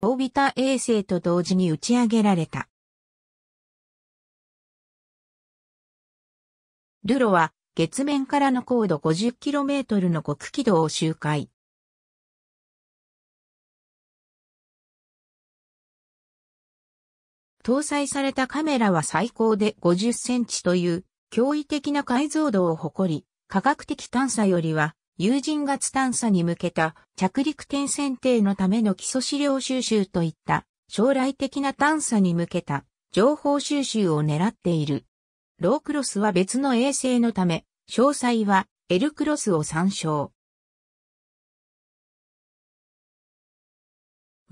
オービタ衛星と同時に打ち上げられた。ルロは月面からの高度 50km の極軌道を周回。搭載されたカメラは最高で50センチという驚異的な解像度を誇り、科学的探査よりは有人月探査に向けた着陸点選定のための基礎資料収集といった将来的な探査に向けた情報収集を狙っている。ロークロスは別の衛星のため、詳細は L クロスを参照。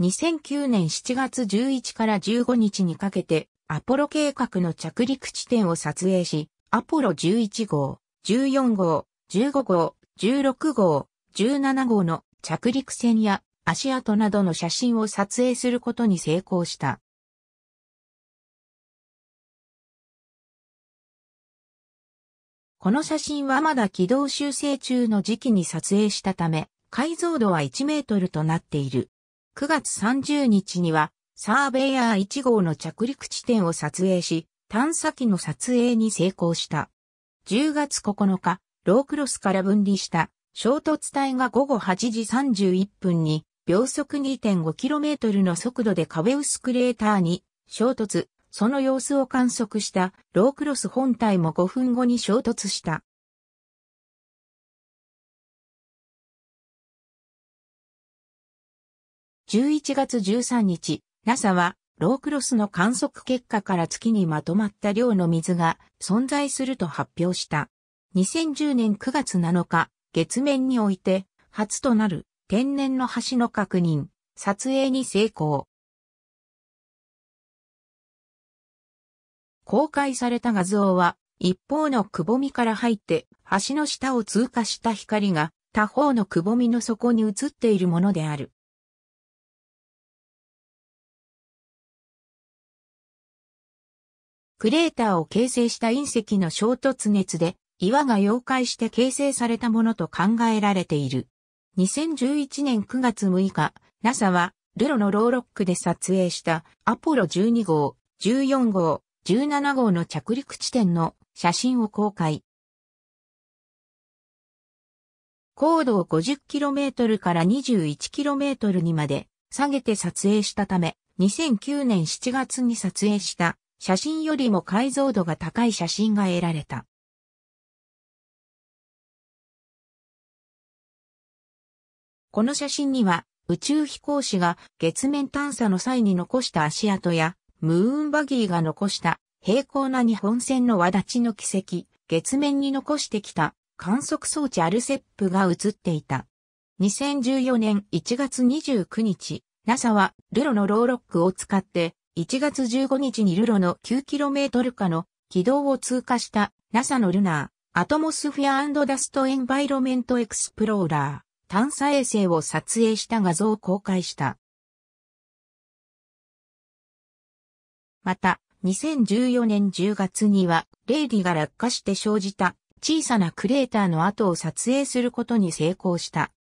2009年7月11から15日にかけてアポロ計画の着陸地点を撮影し、アポロ11号、14号、15号、16号、17号の着陸船や足跡などの写真を撮影することに成功した。この写真はまだ軌道修正中の時期に撮影したため、解像度は1メートルとなっている。9月30日には、サーベイヤー1号の着陸地点を撮影し、探査機の撮影に成功した。10月9日、ロークロスから分離した衝突体が午後8時31分に秒速 2.5km の速度でカ薄ウスクレーターに衝突、その様子を観測したロークロス本体も5分後に衝突した。11月13日、NASA はロークロスの観測結果から月にまとまった量の水が存在すると発表した。2010年9月7日、月面において、初となる天然の橋の確認、撮影に成功。公開された画像は、一方のくぼみから入って、橋の下を通過した光が、他方のくぼみの底に映っているものである。クレーターを形成した隕石の衝突熱で、岩が溶解して形成されたものと考えられている。2011年9月6日、NASA はルロのローロックで撮影したアポロ12号、14号、17号の着陸地点の写真を公開。高度を 50km から 21km にまで下げて撮影したため、2009年7月に撮影した写真よりも解像度が高い写真が得られた。この写真には宇宙飛行士が月面探査の際に残した足跡やムーンバギーが残した平行な日本船の輪立ちの軌跡、月面に残してきた観測装置アルセップが映っていた。2014年1月29日、NASA はルロのローロックを使って1月15日にルロの 9km 下の軌道を通過した NASA のルナーアトモスフィアダストエンバイロメントエクスプローラー。探査衛星を撮影した画像を公開した。また、2014年10月には、レイディが落下して生じた小さなクレーターの跡を撮影することに成功した。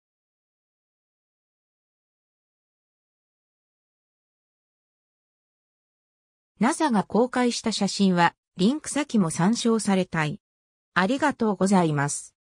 NASA が公開した写真は、リンク先も参照されたい。ありがとうございます。